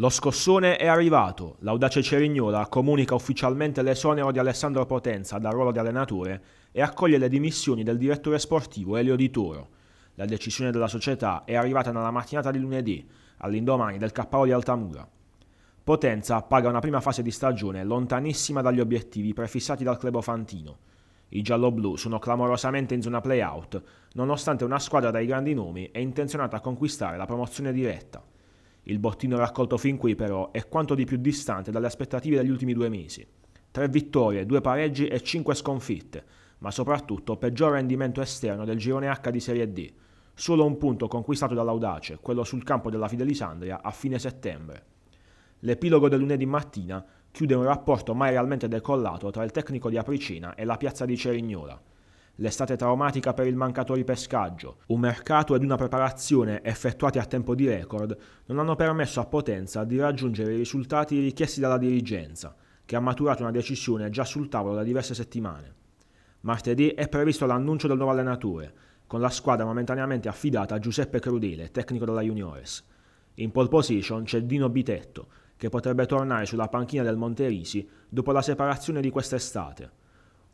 Lo scossone è arrivato, l'audace Cerignola comunica ufficialmente l'esonero di Alessandro Potenza dal ruolo di allenatore e accoglie le dimissioni del direttore sportivo Elio Di Toro. La decisione della società è arrivata nella mattinata di lunedì, all'indomani del KO di Altamura. Potenza paga una prima fase di stagione lontanissima dagli obiettivi prefissati dal club fantino. I gialloblu sono clamorosamente in zona play-out, nonostante una squadra dai grandi nomi è intenzionata a conquistare la promozione diretta. Il bottino raccolto fin qui però è quanto di più distante dalle aspettative degli ultimi due mesi. Tre vittorie, due pareggi e cinque sconfitte, ma soprattutto peggior rendimento esterno del girone H di Serie D. Solo un punto conquistato dall'Audace, quello sul campo della Fidelisandria, a fine settembre. L'epilogo del lunedì mattina chiude un rapporto mai realmente decollato tra il tecnico di Apricina e la piazza di Cerignola l'estate traumatica per il mancato ripescaggio, un mercato ed una preparazione effettuati a tempo di record non hanno permesso a Potenza di raggiungere i risultati richiesti dalla dirigenza, che ha maturato una decisione già sul tavolo da diverse settimane. Martedì è previsto l'annuncio del nuovo allenatore, con la squadra momentaneamente affidata a Giuseppe Crudele, tecnico della Juniores. In pole position c'è Dino Bitetto, che potrebbe tornare sulla panchina del Monterisi dopo la separazione di quest'estate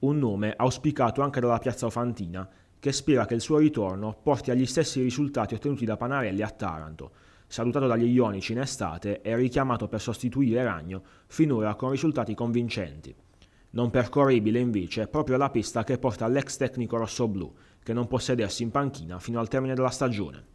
un nome auspicato anche dalla piazza Ofantina, che spera che il suo ritorno porti agli stessi risultati ottenuti da Panarelli a Taranto, salutato dagli Ionici in estate e richiamato per sostituire Ragno, finora con risultati convincenti. Non percorribile invece è proprio la pista che porta all'ex tecnico rossoblù, che non può sedersi in panchina fino al termine della stagione.